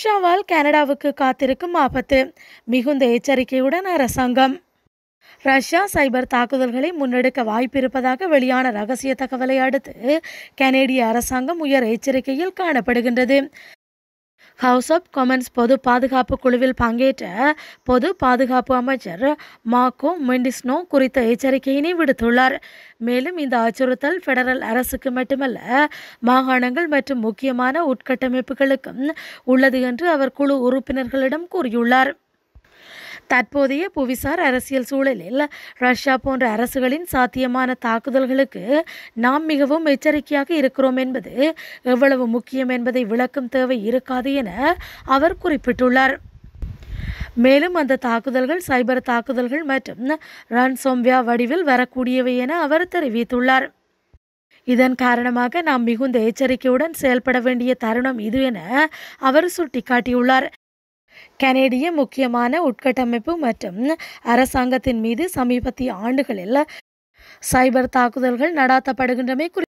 ஷாவால் கனடாவுக்கு காத்திருக்கும் ஆபத்து மிகுந்த எச்சரிக்கையுடன் அரசாங்கம் ரஷ்யா சைபர் தாக்குதல்களை முன்னெடுக்க வாய்ப்பிருப்பதாக வெளியான ரகசிய தகவலை அடுத்து கனேடிய அரசாங்கம் உயர் எச்சரிக்கையில் காணப்படுகின்றது ஹவுஸ் ஆஃப் கொமன்ஸ் பொது பாதுகாப்பு குழுவில் பங்கேற்ற பொது பாதுகாப்பு அமைச்சர் மாக்கோ மெண்டிஸ்னோ குறித்த எச்சரிக்கையினை விடுத்துள்ளார் மேலும் இந்த அச்சுறுத்தல் ஃபெடரல் அரசுக்கு மட்டுமல்ல மாகாணங்கள் மற்றும் முக்கியமான உட்கட்டமைப்புகளுக்கும் உள்ளது என்று அவர் குழு உறுப்பினர்களிடம் கூறியுள்ளார் தற்போதைய புவிசார் அரசியல் சூழலில் ரஷ்யா போன்ற அரசுகளின் சாத்தியமான தாக்குதல்களுக்கு நாம் மிகவும் எச்சரிக்கையாக இருக்கிறோம் என்பது எவ்வளவு முக்கியம் என்பதை விளக்கும் தேவை இருக்காது என அவர் குறிப்பிட்டுள்ளார் மேலும் அந்த தாக்குதல்கள் சைபர் தாக்குதல்கள் மற்றும் ரான்சோம்வியா வடிவில் வரக்கூடியவை என அவர் தெரிவித்துள்ளார் இதன் காரணமாக நாம் மிகுந்த எச்சரிக்கையுடன் செயல்பட வேண்டிய தருணம் இது என அவர் சுட்டிக்காட்டியுள்ளார் கனேடிய முக்கியமான உட்கட்டமைப்பு மற்றும் அரசாங்கத்தின் மீது சமீபத்திய ஆண்டுகளில் சைபர் தாக்குதல்கள் நடாத்தப்படுகின்றமை குறி